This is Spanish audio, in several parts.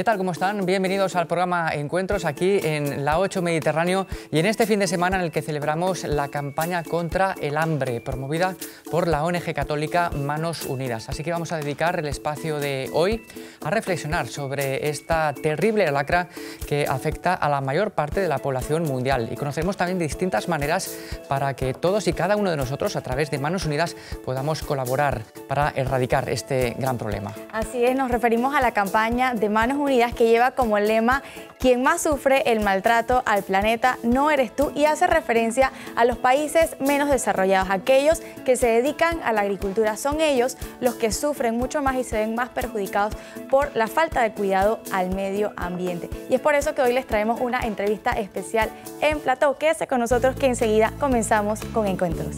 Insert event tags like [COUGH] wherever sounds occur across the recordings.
¿Qué tal? ¿Cómo están? Bienvenidos al programa Encuentros aquí en la 8 Mediterráneo y en este fin de semana en el que celebramos la campaña contra el hambre promovida por la ONG católica Manos Unidas. Así que vamos a dedicar el espacio de hoy a reflexionar sobre esta terrible lacra que afecta a la mayor parte de la población mundial y conoceremos también distintas maneras para que todos y cada uno de nosotros a través de Manos Unidas podamos colaborar para erradicar este gran problema. Así es, nos referimos a la campaña de Manos Unidas que lleva como lema quien más sufre el maltrato al planeta no eres tú y hace referencia a los países menos desarrollados, aquellos que se dedican a la agricultura. Son ellos los que sufren mucho más y se ven más perjudicados por la falta de cuidado al medio ambiente. Y es por eso que hoy les traemos una entrevista especial en Plató. Quédese con nosotros que enseguida comenzamos con Encuentros.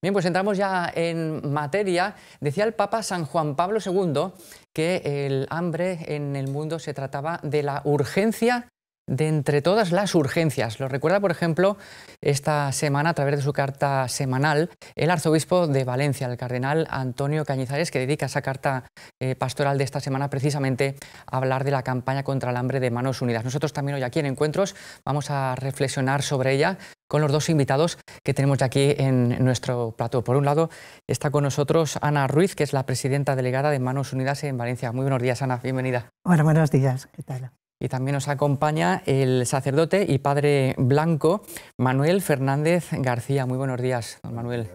Bien, pues entramos ya en materia. Decía el Papa San Juan Pablo II que el hambre en el mundo se trataba de la urgencia de entre todas las urgencias. Lo recuerda, por ejemplo, esta semana a través de su carta semanal el arzobispo de Valencia, el cardenal Antonio Cañizares, que dedica esa carta eh, pastoral de esta semana precisamente a hablar de la campaña contra el hambre de Manos Unidas. Nosotros también hoy aquí en Encuentros vamos a reflexionar sobre ella con los dos invitados que tenemos aquí en nuestro plato. Por un lado, está con nosotros Ana Ruiz, que es la presidenta delegada de Manos Unidas en Valencia. Muy buenos días, Ana, bienvenida. Hola, buenos días, ¿qué tal? Y también nos acompaña el sacerdote y padre blanco Manuel Fernández García. Muy buenos días, don Manuel.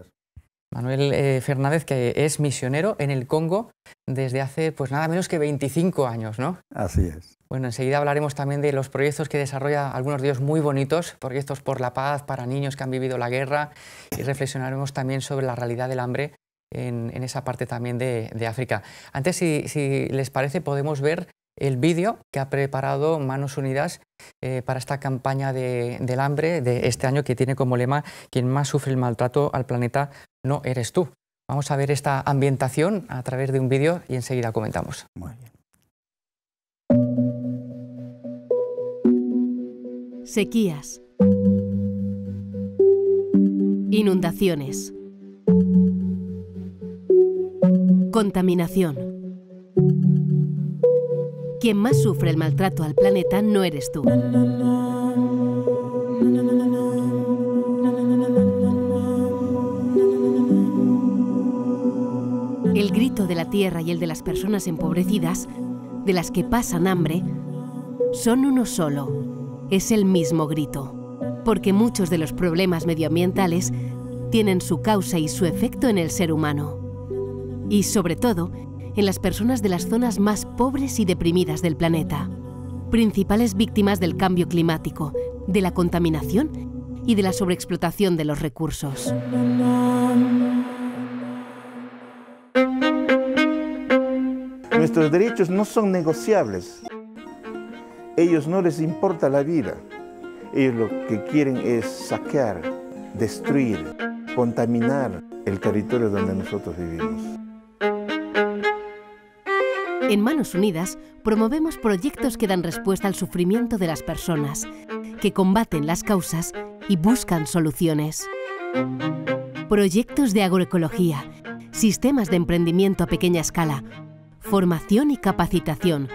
Manuel eh, Fernández, que es misionero en el Congo desde hace pues nada menos que 25 años, ¿no? Así es. Bueno, enseguida hablaremos también de los proyectos que desarrolla, algunos dios muy bonitos, proyectos por la paz, para niños que han vivido la guerra, y reflexionaremos también sobre la realidad del hambre en, esa parte también de, África. Antes, si, les parece, podemos ver el vídeo que ha preparado Manos Unidas eh, para esta campaña del hambre de este año que tiene como lema quien más sufre el maltrato al planeta no eres tú. Vamos a ver esta ambientación a través de un vídeo y enseguida comentamos. Sequías. Inundaciones. Contaminación quien más sufre el maltrato al planeta no eres tú. El grito de la tierra y el de las personas empobrecidas, de las que pasan hambre, son uno solo. Es el mismo grito. Porque muchos de los problemas medioambientales tienen su causa y su efecto en el ser humano. Y sobre todo, en las personas de las zonas más pobres y deprimidas del planeta, principales víctimas del cambio climático, de la contaminación y de la sobreexplotación de los recursos. Nuestros derechos no son negociables. Ellos no les importa la vida. Ellos lo que quieren es saquear, destruir, contaminar el territorio donde nosotros vivimos. En Manos Unidas promovemos proyectos que dan respuesta al sufrimiento de las personas, que combaten las causas y buscan soluciones. Proyectos de agroecología, sistemas de emprendimiento a pequeña escala, formación y capacitación,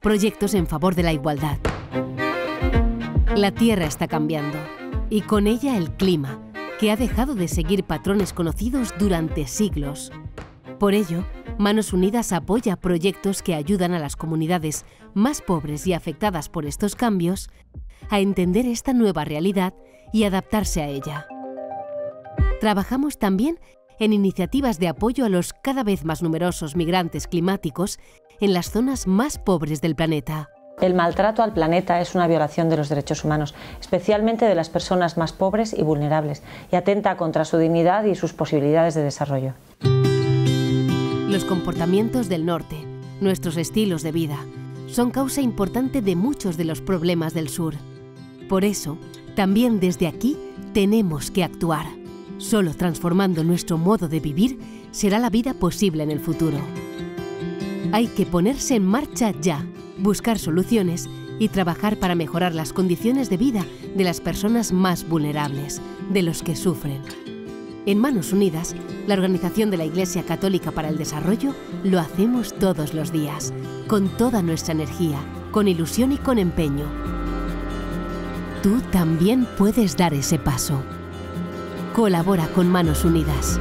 proyectos en favor de la igualdad. La Tierra está cambiando y con ella el clima, que ha dejado de seguir patrones conocidos durante siglos. Por ello, Manos Unidas apoya proyectos que ayudan a las comunidades más pobres y afectadas por estos cambios a entender esta nueva realidad y adaptarse a ella. Trabajamos también en iniciativas de apoyo a los cada vez más numerosos migrantes climáticos en las zonas más pobres del planeta. El maltrato al planeta es una violación de los derechos humanos, especialmente de las personas más pobres y vulnerables, y atenta contra su dignidad y sus posibilidades de desarrollo. Los comportamientos del norte, nuestros estilos de vida, son causa importante de muchos de los problemas del sur. Por eso, también desde aquí tenemos que actuar. Solo transformando nuestro modo de vivir será la vida posible en el futuro. Hay que ponerse en marcha ya, buscar soluciones y trabajar para mejorar las condiciones de vida de las personas más vulnerables, de los que sufren. En Manos Unidas, la organización de la Iglesia Católica para el Desarrollo, lo hacemos todos los días, con toda nuestra energía, con ilusión y con empeño. Tú también puedes dar ese paso. Colabora con Manos Unidas.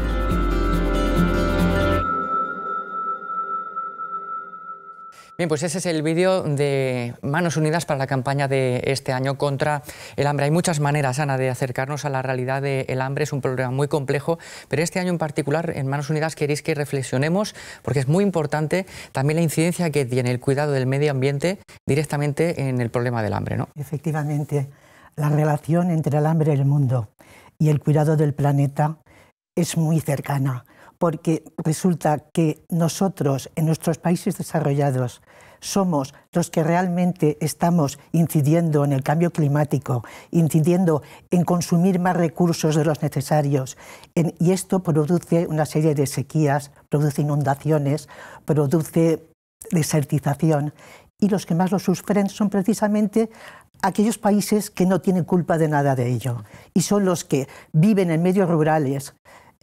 Bien, pues ese es el vídeo de Manos Unidas para la campaña de este año contra el hambre. Hay muchas maneras, Ana, de acercarnos a la realidad del hambre. Es un problema muy complejo, pero este año en particular, en Manos Unidas, queréis que reflexionemos, porque es muy importante también la incidencia que tiene el cuidado del medio ambiente directamente en el problema del hambre. ¿no? Efectivamente, la relación entre el hambre y el mundo y el cuidado del planeta es muy cercana porque resulta que nosotros en nuestros países desarrollados somos los que realmente estamos incidiendo en el cambio climático, incidiendo en consumir más recursos de los necesarios. y esto produce una serie de sequías, produce inundaciones, produce desertización. Y los que más lo sufren son precisamente aquellos países que no tienen culpa de nada de ello. Y son los que viven en medios rurales,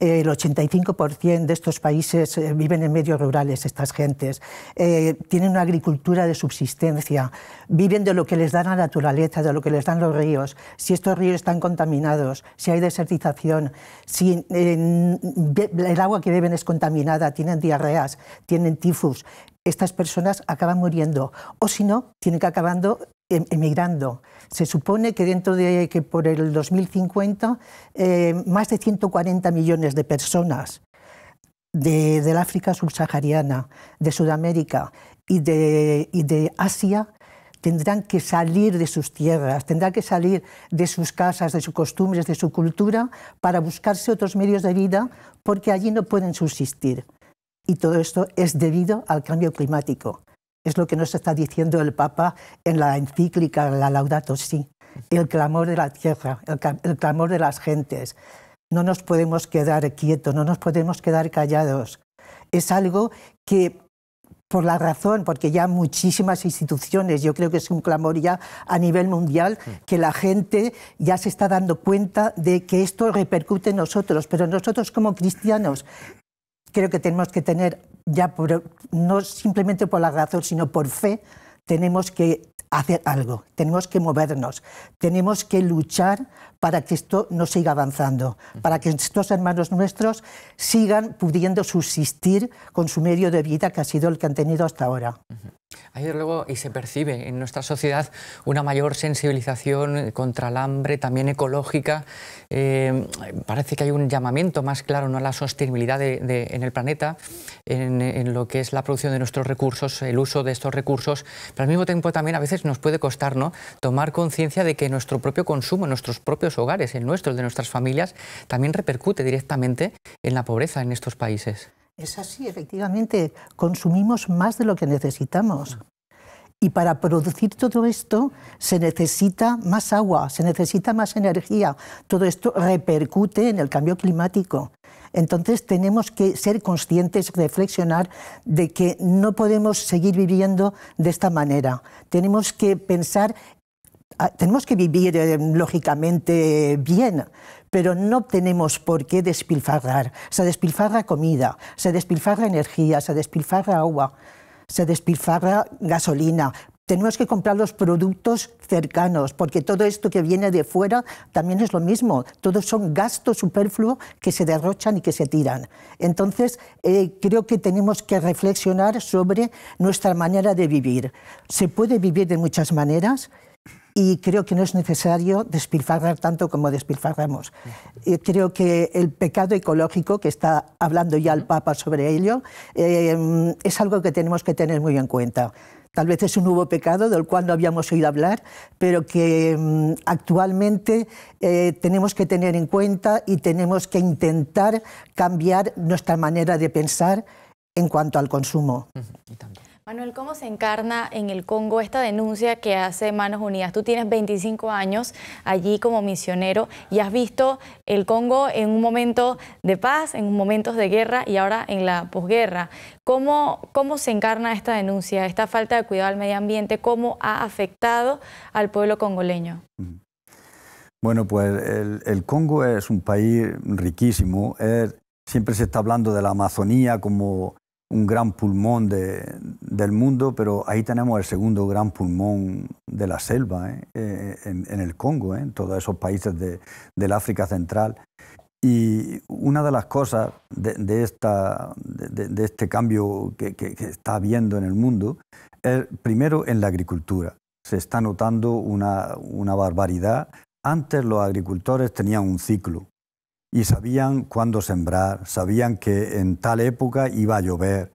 el 85% de estos países eh, viven en medios rurales, estas gentes, eh, tienen una agricultura de subsistencia, viven de lo que les da la naturaleza, de lo que les dan los ríos. Si estos ríos están contaminados, si hay desertización, si el agua que beben es contaminada, tienen diarreas, tienen tifus, estas personas acaban muriendo o si no, tienen que acabando Em, emigrando. Se supone que dentro de que por el 2050 eh, más de 140 millones de personas de, del África subsahariana, de Sudamérica y de, y de Asia tendrán que salir de sus tierras, tendrán que salir de sus casas, de sus costumbres, de su cultura, para buscarse otros medios de vida, porque allí no pueden subsistir. Y todo esto es debido al cambio climático. Es lo que nos está diciendo el Papa en la encíclica La Laudato Si. El clamor de la tierra, el, el clamor de las gentes. No nos podemos quedar quietos, no nos podemos quedar callados. Es algo que por la razón, porque ya muchísimas instituciones, yo creo que es un clamor ya a nivel mundial, que la gente ya se está dando cuenta de que esto repercute en nosotros, pero nosotros como cristianos creo que tenemos que tener ya no simplemente por la razón, sino por fe, tenemos que hacer algo, tenemos que movernos, tenemos que luchar para que esto no siga avanzando, para que estos hermanos nuestros sigan pudiendo subsistir con su medio de vida que ha sido el que han tenido hasta ahora. Hay luego, y se percibe en nuestra sociedad, una mayor sensibilización contra el hambre, también ecológica. Eh, parece que hay un llamamiento más claro ¿no? a la sostenibilidad en el planeta, en, lo que es la producción de nuestros recursos, el uso de estos recursos, pero al mismo tiempo también a veces nos puede costar tomar conciencia de que nuestro propio consumo, nuestros propios hogares, el nuestro, el de nuestras familias, también repercute directamente en la pobreza en estos países. Es así, efectivamente, consumimos más de lo que necesitamos. Y para producir todo esto se necesita más agua, se necesita más energía. Todo esto repercute en el cambio climático. Entonces tenemos que ser conscientes, reflexionar de que no podemos seguir viviendo de esta manera. Tenemos que pensar Ah, tenemos que vivir eh, lógicamente bien, pero no tenemos por qué despilfarrar. Se despilfarra comida, se despilfarra energía, se despilfarra agua, se despilfarra gasolina. Tenemos que comprar los productos cercanos, porque todo esto que viene de fuera también es lo mismo. Todos son gastos superfluos que se derrochan y que se tiran. Entonces, eh, creo que tenemos que reflexionar sobre nuestra manera de vivir. Se puede vivir de muchas maneras, y creo que no es necesario despilfarrar tanto como despilfarramos. Eh, creo que el pecado ecológico, que está hablando ya el Papa sobre ello, eh, es algo que tenemos que tener muy en cuenta. Tal vez es un nuevo pecado del cual no habíamos oído hablar, pero que mm, actualmente eh, tenemos que tener en cuenta y tenemos que intentar cambiar nuestra manera de pensar en cuanto al consumo. Manuel, ¿cómo se encarna en el Congo esta denuncia que hace Manos Unidas? Tú tienes 25 años allí como misionero y has visto el Congo en un momento de paz, en momentos de guerra y ahora en la posguerra. ¿Cómo, ¿Cómo se encarna esta denuncia, esta falta de cuidado al medio ambiente? ¿Cómo ha afectado al pueblo congoleño? Mm. Bueno, pues el, Congo es un país riquísimo. siempre se está hablando de la Amazonía como un gran pulmón del mundo, pero ahí tenemos el segundo gran pulmón de la selva, ¿eh? Eh, en, el Congo, ¿eh? en todos esos países del África Central. Y una de las cosas de, esta, de, este cambio que, está habiendo en el mundo es, primero, en la agricultura. Se está notando una barbaridad. Antes los agricultores tenían un ciclo, y sabían cuándo sembrar, sabían que en tal época iba a llover.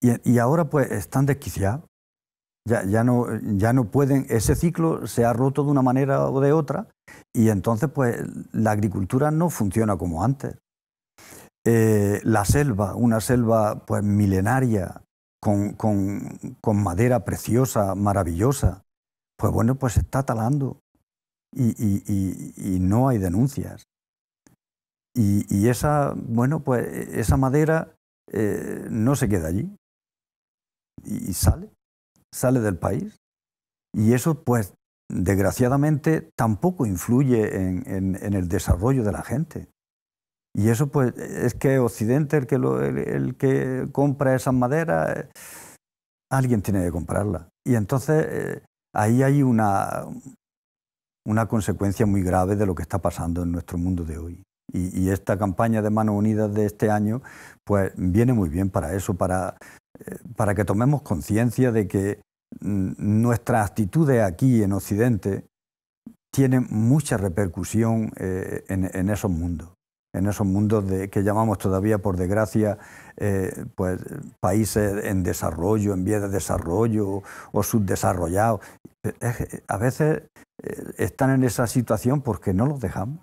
Y, ahora pues están desquiciados. Ya, no, pueden, ese ciclo se ha roto de una manera o de otra y entonces pues la agricultura no funciona como antes. Eh, la selva, una selva pues milenaria, con, madera preciosa, maravillosa, pues bueno, pues se está talando y, y no hay denuncias. Y, esa, bueno, pues e, esa madera eh, no se queda allí y, sale, sale del país. Y eso, pues, desgraciadamente, tampoco influye en, el desarrollo de la gente. Y eso, pues, es que Occidente, el que, el, que compra esa madera alguien tiene que comprarla. Y entonces eh, ahí hay una, una consecuencia muy grave de lo que está pasando en nuestro mundo de hoy. Y, esta campaña de Manos Unidas de este año, pues viene muy bien para eso, para, eh, para que tomemos conciencia de que mm, nuestras actitudes aquí en Occidente tienen mucha repercusión eh, en, esos mundos, en esos mundos de, que llamamos todavía, por desgracia, eh, pues, países en desarrollo, en vías de desarrollo o subdesarrollados. a veces están en esa situación porque no los dejamos,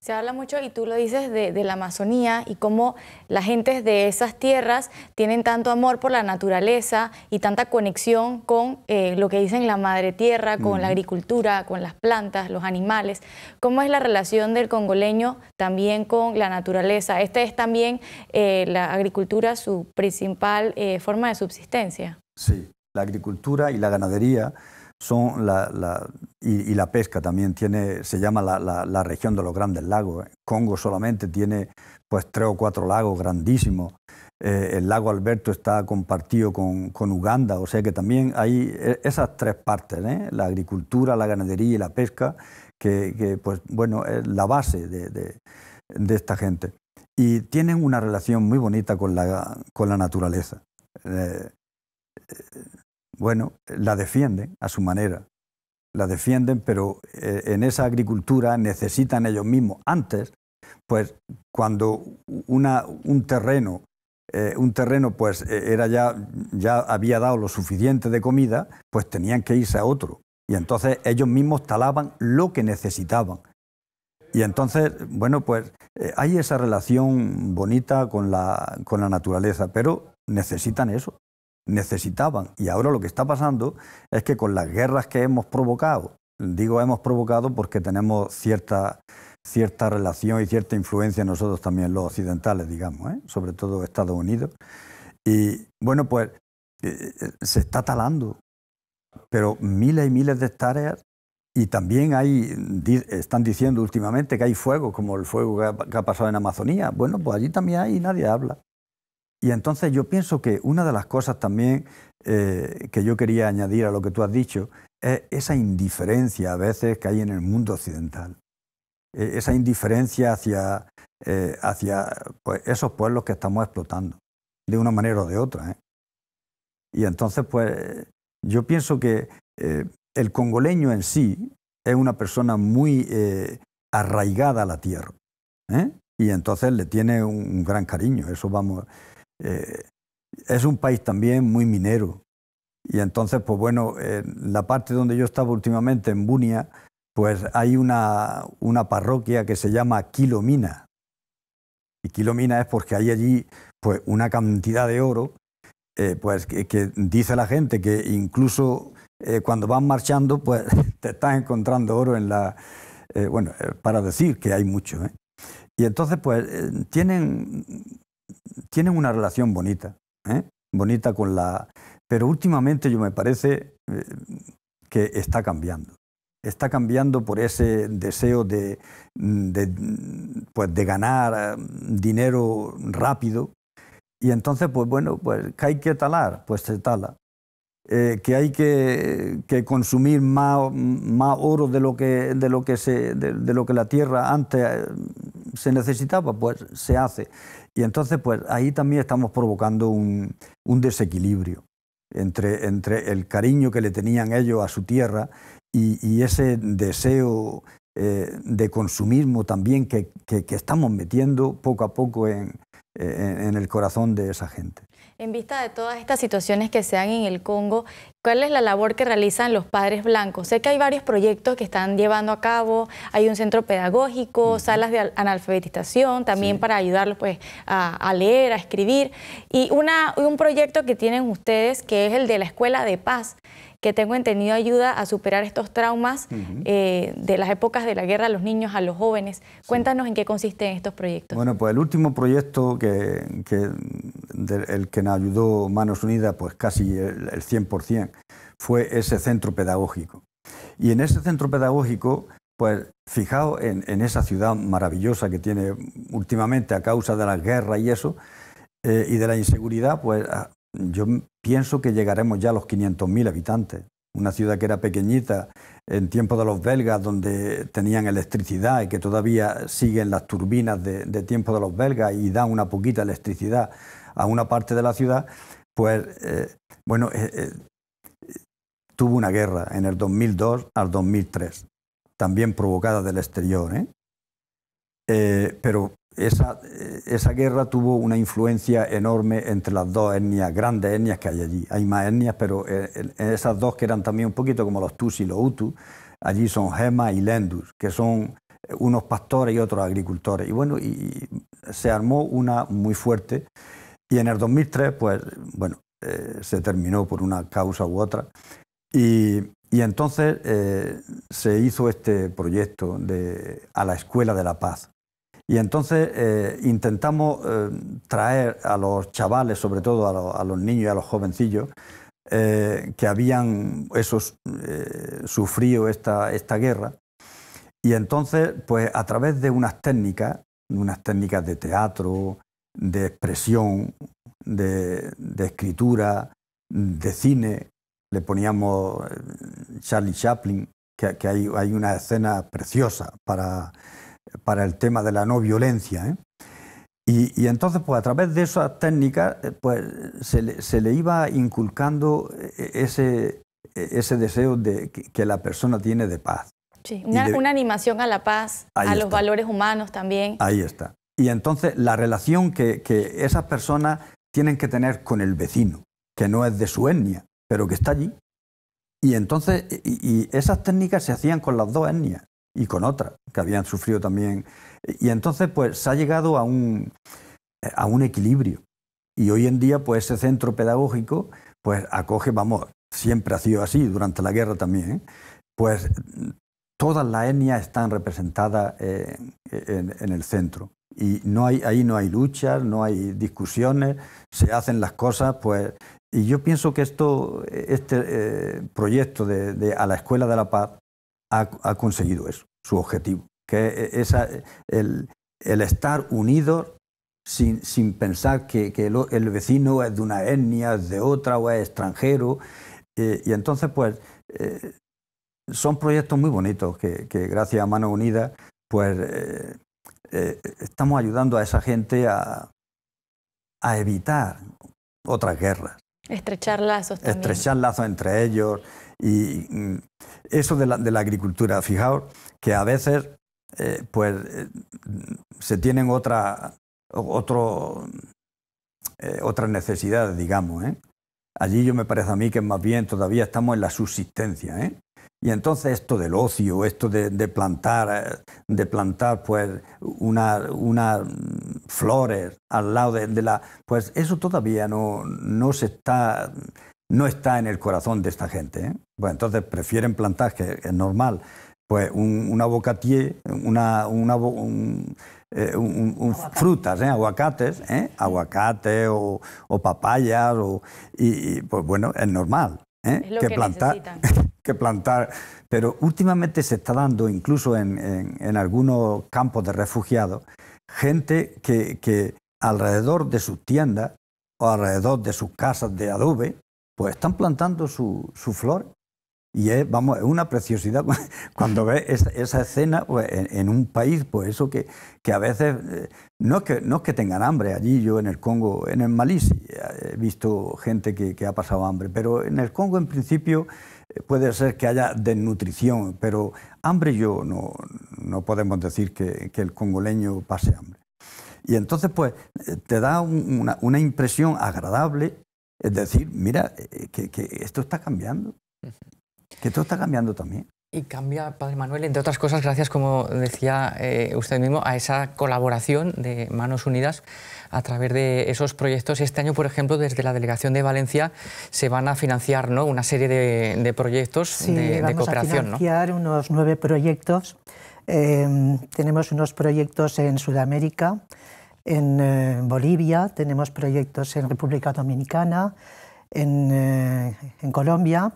se habla mucho, y tú lo dices, de, la Amazonía y cómo las gentes de esas tierras tienen tanto amor por la naturaleza y tanta conexión con eh, lo que dicen la madre tierra, con la agricultura, con las plantas, los animales. ¿Cómo es la relación del congoleño también con la naturaleza? Esta es también eh, la agricultura su principal eh, forma de subsistencia. Sí, la agricultura y la ganadería son la, y, la pesca también tiene, se llama la, la, región de los grandes lagos. Congo solamente tiene pues tres o cuatro lagos grandísimos. Eh, el lago Alberto está compartido con, Uganda, o sea que también hay e, esas tres partes, ¿eh? la agricultura, la ganadería y la pesca, que, pues bueno, es la base de, esta gente. Y tienen una relación muy bonita con la, con la naturaleza. Eh, bueno, la defienden a su manera, la defienden, pero eh, en esa agricultura necesitan ellos mismos. Antes, pues cuando un terreno, eh, un terreno pues e, era ya, ya había dado lo suficiente de comida, pues tenían que irse a otro. Y entonces ellos mismos talaban lo que necesitaban. Y entonces, bueno, pues eh, hay esa relación bonita con la naturaleza, pero necesitan eso, necesitaban. Y ahora lo que está pasando es que con las guerras que hemos provocado, digo hemos provocado porque tenemos cierta, cierta relación y cierta influencia nosotros también los occidentales, digamos, ¿eh? sobre todo Estados Unidos. Y bueno, pues eh, eh, se está talando, pero miles y miles de hectáreas y también hay, están diciendo últimamente que hay fuego, como el fuego que ha, pasado en Amazonía. Bueno, pues allí también hay y nadie habla. Y entonces yo pienso que una de las cosas también eh, que yo quería añadir a lo que tú has dicho es esa indiferencia a veces que hay en el mundo occidental. E, esa indiferencia hacia, eh, hacia pues, esos pueblos que estamos explotando, de una manera o de otra. ¿eh? Y entonces, pues yo pienso que el congoleño en sí es una persona muy arraigada a la tierra. Y entonces le tiene un, un gran cariño, eso vamos. Eh, es un país también muy minero. Y entonces, pues bueno, en la parte donde yo estaba últimamente, en Bunia, pues hay una, parroquia que se llama Quilomina. Y Quilomina es porque hay allí pues, una cantidad de oro, eh, pues que, dice la gente que incluso eh, cuando van marchando, pues [LAUGHS] te están encontrando oro en la... bueno, para decir que hay mucho. Y entonces, pues tienen tienen una relación bonita, ¿eh? bonita con la... Pero últimamente yo me parece eh, que está cambiando. Está cambiando por ese deseo de, pues de ganar eh, dinero rápido. Y entonces, pues bueno, pues que hay que talar, pues se tala. que hay que, consumir más, más, oro de lo que, de lo que, se, de lo que la tierra antes se necesitaba, pues se hace. Y entonces, pues ahí también estamos provocando un, desequilibrio entre, entre el cariño que le tenían ellos a su tierra y, ese deseo eh, de consumismo también que, estamos metiendo poco a poco en, en el corazón de esa gente. En vista de todas estas situaciones que se dan en el Congo, ¿cuál es la labor que realizan los padres blancos? Sé que hay varios proyectos que están llevando a cabo, hay un centro pedagógico, salas de analfabetización, también para ayudarlos pues, a, leer, a escribir, y un proyecto que tienen ustedes que es el de la Escuela de Paz que tengo entendido ayuda a superar estos traumas eh, de las épocas de la guerra a los niños, a los jóvenes. Cuéntanos en qué consisten estos proyectos. Bueno, pues el último proyecto que, el que nos ayudó Manos Unidas, pues casi el, 100%, fue ese centro pedagógico. Y en ese centro pedagógico, pues fijaos en, esa ciudad maravillosa que tiene últimamente a causa de la guerra y eso, eh, y de la inseguridad, pues ah, yo pienso que llegaremos ya a los 500.000 habitantes. Una ciudad que era pequeñita en tiempo de los belgas, donde tenían electricidad y que todavía siguen las turbinas de, tiempos de los belgas y dan una poquita electricidad a una parte de la ciudad, pues, eh, bueno, eh, eh, tuvo una guerra en el 2002 al 2003, también provocada del exterior, Eh, pero esa, eh, esa, guerra tuvo una influencia enorme entre las dos etnias, grandes etnias que hay allí. Hay más etnias, pero eh, eh, esas dos que eran también un poquito como los Tus y los Utu allí son gema y Lendus, que son unos pastores y otros agricultores. Y bueno, y se armó una muy fuerte. Y en el 2003, pues, bueno, se terminó por una causa u otra. Y, y entonces se hizo este proyecto de, a la Escuela de la Paz, y entonces eh, intentamos eh, traer a los chavales, sobre todo a, los niños y a los jovencillos, eh, que habían esos, sufrido esta, esta guerra. Y entonces, pues a través de unas técnicas, unas técnicas de teatro, de expresión, de, escritura, de cine, le poníamos Charlie Chaplin, que, hay una escena preciosa para, para el tema de la no violencia. ¿eh? Y, entonces, pues a través de esas técnicas, eh, pues se le, iba inculcando eh, ese, e, ese deseo de, que, la persona tiene de paz. Sí, una, animación a la paz, a los valores humanos también. Ahí está. Y entonces la relación que, esas personas tienen que tener con el vecino, que no es de su etnia, pero que está allí. Y entonces, y, y esas técnicas se hacían con las dos etnias y con otras que habían sufrido también. Y entonces, pues se ha llegado a un, a un equilibrio. Y hoy en día, pues ese centro pedagógico, pues acoge, vamos, siempre ha sido así, durante la guerra también, pues todas las etnias están representadas eh, en, el centro. Y no hay, ahí no hay luchas, no hay discusiones, se hacen las cosas, pues... Y yo pienso que esto, este eh, proyecto de, a la Escuela de la Paz ha, conseguido eso, su objetivo, que e, es el, estar unidos sin, pensar que, el, vecino es de una etnia, es de otra o es extranjero. y entonces, pues, eh, son proyectos muy bonitos que, gracias a mano Unidas, pues, eh, eh, estamos ayudando a esa gente a, evitar otras guerras. Estrechar lazos. Estrechar lazos entre ellos, y mm, eso de la, de la agricultura, fijaos que a veces eh, pues eh, se tienen otra, otro, eh, otras necesidades, digamos. Allí yo me parece a mí que más bien todavía estamos en la subsistencia. Y entonces esto del ocio, esto de, plantar, de plantar pues unas una mm, flores al lado de, la, pues eso todavía no, no se está no está en el corazón de esta gente. ¿eh? Bueno, entonces prefieren plantar, que es normal, pues un, una, eh, frutas, ¿eh? aguacates, ¿eh? aguacate o, o papayas, o, y, pues bueno, es normal. que, plantar, [LAUGHS] que plantar. Pero últimamente se está dando, incluso en, algunos campos de refugiados, gente que alrededor de sus tiendas o alrededor de sus casas de adobe, pues están plantando su, flor y es, vamos, es una preciosidad [LAUGHS] cuando ves esa, escena pues, en, un país, pues eso que, que a veces, eh, no, es que, no que tengan hambre allí, yo en el Congo, en el Malí he visto gente que, ha pasado hambre, pero en el Congo en principio eh, puede ser que haya desnutrición, pero hambre yo no, podemos decir que, el congoleño pase hambre. Y entonces, pues, eh, te da una, una impresión agradable es decir, mira, eh, eh, que, esto está cambiando, que esto está cambiando también. Y cambia, Padre Manuel, entre otras cosas, gracias, como decía eh, usted mismo, a esa colaboración de Manos Unidas a través de esos proyectos. Este año, por ejemplo, desde la Delegación de Valencia se van a financiar ¿no? una serie de, de proyectos sí, de, vamos cooperación. a financiar unos nueve proyectos. Em, tenemos unos proyectos en Sudamérica, en eh, Bolivia, tenemos proyectos en República Dominicana, eh, en, Colombia.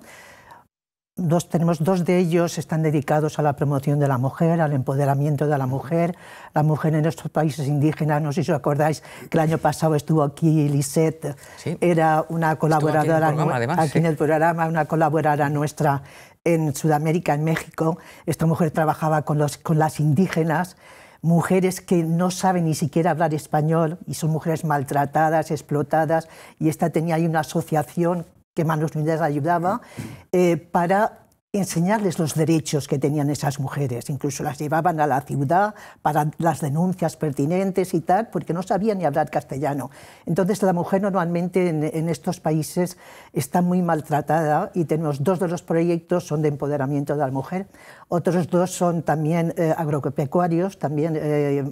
Dos, tenemos dos de ellos están dedicados a la promoción de la mujer, al empoderamiento de la mujer. La mujer en estos países indígenas, no sé si os acordáis que el año pasado estuvo aquí Lisette, era una colaboradora aquí, en el, programa, una colaboradora nuestra en Sudamérica, en México. Esta mujer trabajaba con, los, con las indígenas mujeres que no saben ni siquiera hablar español y son mujeres maltratadas, explotadas, y esta tenía ahí una asociación que Manos Unidas ayudaba, eh, para enseñarles los derechos que tenían esas mujeres. Incluso las llevaban a la ciudad para las denuncias pertinentes y tal, porque no sabían ni hablar castellano. Entonces la mujer normalmente en, estos países está muy maltratada y tenemos dos de los proyectos son de empoderamiento de la mujer, otros dos son también eh, agropecuarios, también eh,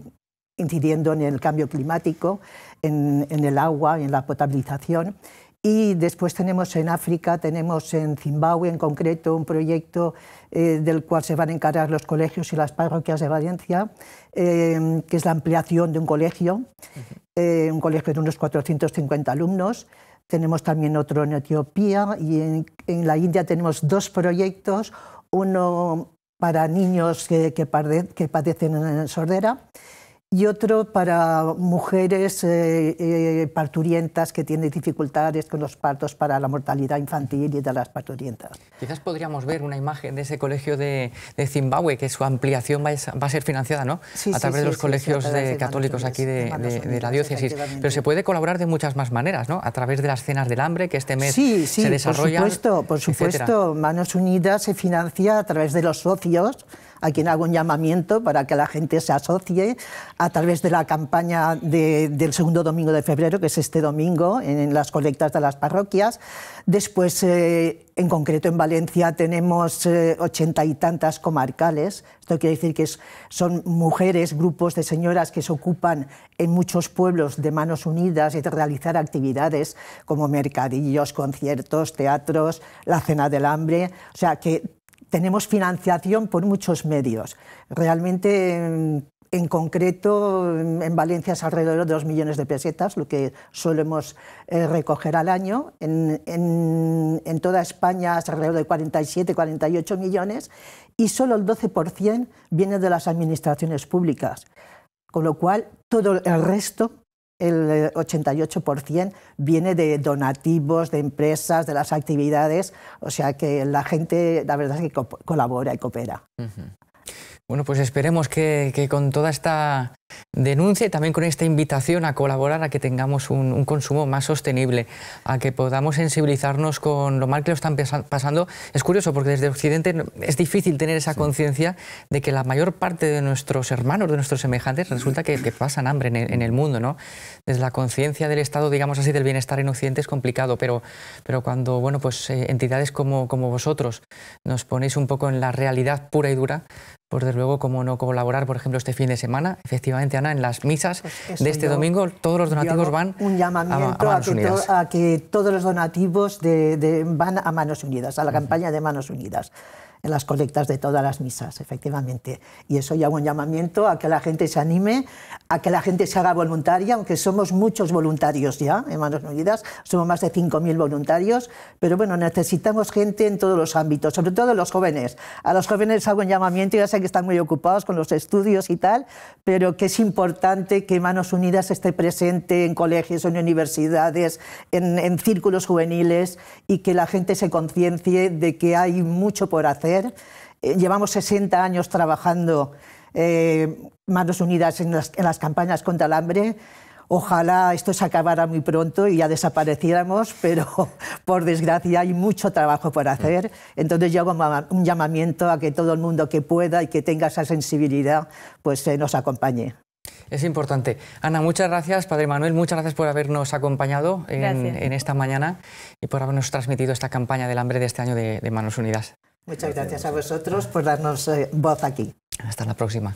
incidiendo en el cambio climático, en, en el agua, en la potabilización. Y después tenemos en África, tenemos en Zimbabue en concreto un proyecto eh, del cual se van a encargar los colegios y las parroquias de Valencia, eh, que es la ampliación de un colegio, eh, un colegio de unos 450 alumnos. Tenemos también otro en Etiopía y en, la India tenemos dos proyectos, uno para niños que, que, padecen sordera y otro para mujeres eh, eh, parturientas que tienen dificultades con los partos para la mortalidad infantil y de las parturientas. Quizás podríamos ver una imagen de ese colegio de, Zimbabue, que su ampliación va a, ser financiada ¿no? a través de los colegios católicos aquí de, la diócesis. Pero se puede colaborar de muchas más maneras, ¿no? a través de las cenas del hambre, que este mes se desarrollan. Por supuesto, por supuesto. Manos Unidas se financia a través de los socios a quien hago un llamamiento para que la gente se asocie a través de la campaña del segundo domingo de febrero, que es este domingo, en, las colectas de las parroquias. Después, eh, en concreto en Valencia, tenemos eh, ochenta y tantas comarcales. Esto quiere decir que son mujeres, grupos de señoras que se ocupan en muchos pueblos de manos unidas y de realizar actividades como mercadillos, conciertos, teatros, la cena del hambre. O sea, que tenemos financiación por muchos medios. Realmente mm, en concreto, mm, en Valencia es alrededor de 2 millones de pesetas, lo que solemos eh, recoger al año. En, toda España es alrededor de 47, 48 millones y solo el 12% viene de las administraciones públicas. Con lo cual, todo el resto el 88% eh, viene de donativos, de empresas, de las actividades, o sea que la gente, la verdad es que colabora y coopera. Bueno, pues esperemos que, con toda esta denuncia y también con esta invitación a colaborar a que tengamos un, consumo más sostenible, a que podamos sensibilizarnos con lo mal que lo están pasando. Es curioso porque desde Occidente es difícil tener esa conciencia de que la mayor parte de nuestros hermanos, de nuestros semejantes, resulta que, pasan hambre en el, mundo. ¿no? Desde la conciencia del Estado, digamos así, del bienestar en Occidente es complicado, pero, pero cuando bueno, pues, eh, entidades como, como vosotros nos ponéis un poco en la realidad pura y dura, pues desde luego, como no colaborar, por ejemplo, este fin de semana, efectivamente, Ana, en las misas pues de este domingo, todos los donativos van un llamamiento a, manos que a, que todos los donativos de, van a Manos Unidas, a la campaña de Manos Unidas en las colectas de todas las misas, efectivamente. Y eso ya un llamamiento a que la gente se anime, a que la gente se haga voluntaria, aunque somos muchos voluntarios ya, en Manos Unidas, somos más de 5.000 voluntarios, pero bueno, necesitamos gente en todos los ámbitos, sobre todo los jóvenes. A los jóvenes hago un llamamiento, ya sé que están muy ocupados con los estudios y tal, pero que es importante que Manos Unidas esté presente en colegios, en universidades, en, en círculos juveniles y que la gente se conciencie de que hay mucho por hacer eh, llevamos 60 años trabajando eh, manos unidas en las, campañas contra el hambre. Ojalá esto se acabara muy pronto y ya desapareciéramos, [LAUGHS] pero por desgracia hay mucho trabajo por mm. hacer. Entonces yo hago un llamamiento a que todo el mundo que pueda y que tenga esa sensibilidad, pues eh, nos acompañe. Es importante. Ana, muchas gracias, Padre Manuel, muchas gracias por habernos acompañado en, esta mañana y por habernos transmitido esta campaña del hambre de este año de Manos Unidas. Muchas gracias a vosotros por darnos eh, voz aquí. Hasta la próxima.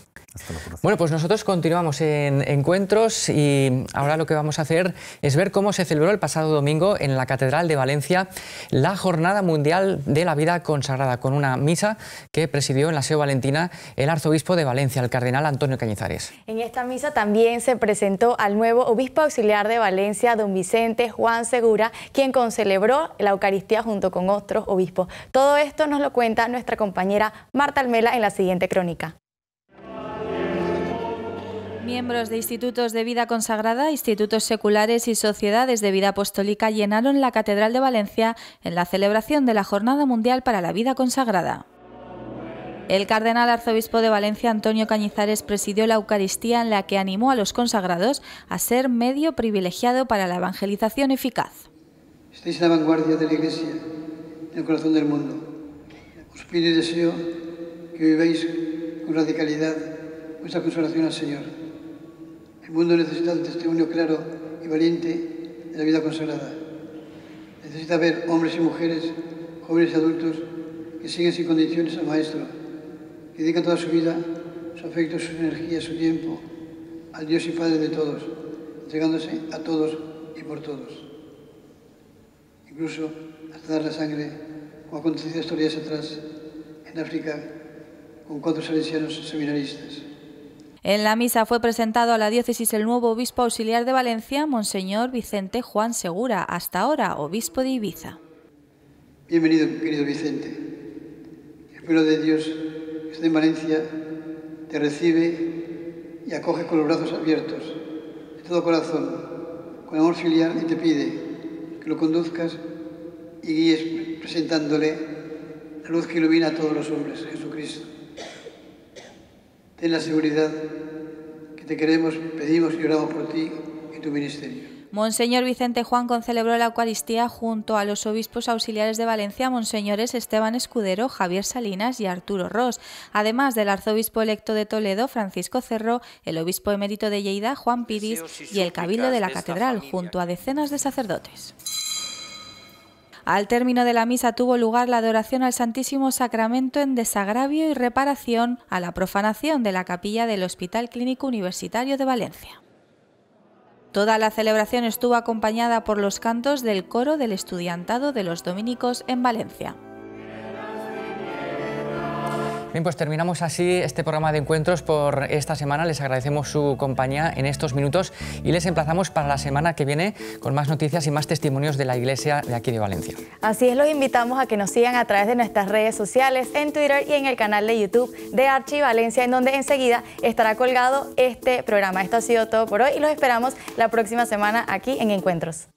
Bueno, pues nosotros continuamos en encuentros y ahora lo que vamos a hacer es ver cómo se celebró el pasado domingo en la Catedral de Valencia la Jornada Mundial de la Vida Consagrada, con una misa que presidió en la SEO Valentina el arzobispo de Valencia, el cardenal Antonio Cañizares. En esta misa también se presentó al nuevo obispo auxiliar de Valencia, don Vicente Juan Segura, quien concelebró la Eucaristía junto con otros obispos. Todo esto nos lo cuenta nuestra compañera Marta Almela en la siguiente crónica. Miembros de institutos de vida consagrada, institutos seculares y sociedades de vida apostólica llenaron la Catedral de Valencia en la celebración de la Jornada Mundial para la Vida Consagrada. El cardenal arzobispo de Valencia, Antonio Cañizares, presidió la Eucaristía en la que animó a los consagrados a ser medio privilegiado para la evangelización eficaz. Estáis en la vanguardia de la Iglesia, en el corazón del mundo. Os pido y deseo que viváis con radicalidad vuestra consolación al Señor mundo necesita un testimonio claro y valiente de la vida consagrada. Necesita ver hombres y mujeres, jóvenes y adultos, que siguen sin condiciones al Maestro, que dedican toda su vida, su afecto, sus o su tiempo, al Dios y Padre de todos, entregándose a todos y por todos. Incluso hasta dar la sangre, como acontecía historia días atrás en África, con cuatro salesianos seminaristas. En la misa fue presentado a la diócesis el nuevo obispo auxiliar de Valencia, Monseñor Vicente Juan Segura, hasta ahora obispo de Ibiza. Bienvenido, querido Vicente. el pueblo de Dios que está en Valencia, te recibe y acoge con los brazos abiertos, de todo corazón, con amor filial y te pide que lo conduzcas y guíes presentándole la luz que ilumina a todos los hombres, Jesucristo en la seguridad que te queremos, pedimos y oramos por ti y tu ministerio. Monseñor Vicente Juan concelebró la Eucaristía junto a los obispos auxiliares de Valencia, monseñores Esteban Escudero, Javier Salinas y Arturo Ross, además del arzobispo electo de Toledo, Francisco Cerro, el obispo emérito de Lleida, Juan Piris, y el cabildo de la catedral, junto a decenas de sacerdotes. Al término de la misa tuvo lugar la adoración al Santísimo Sacramento en desagravio y reparación a la profanación de la capilla del Hospital Clínico Universitario de Valencia. Toda la celebración estuvo acompañada por los cantos del coro del estudiantado de los dominicos en Valencia. Bien, pues terminamos así este programa de encuentros por esta semana. Les agradecemos su compañía en estos minutos y les emplazamos para la semana que viene con más noticias y más testimonios de la Iglesia de aquí de Valencia. Así es, los invitamos a que nos sigan a través de nuestras redes sociales, en Twitter y en el canal de YouTube de Archi Valencia, en donde enseguida estará colgado este programa. Esto ha sido todo por hoy y los esperamos la próxima semana aquí en Encuentros.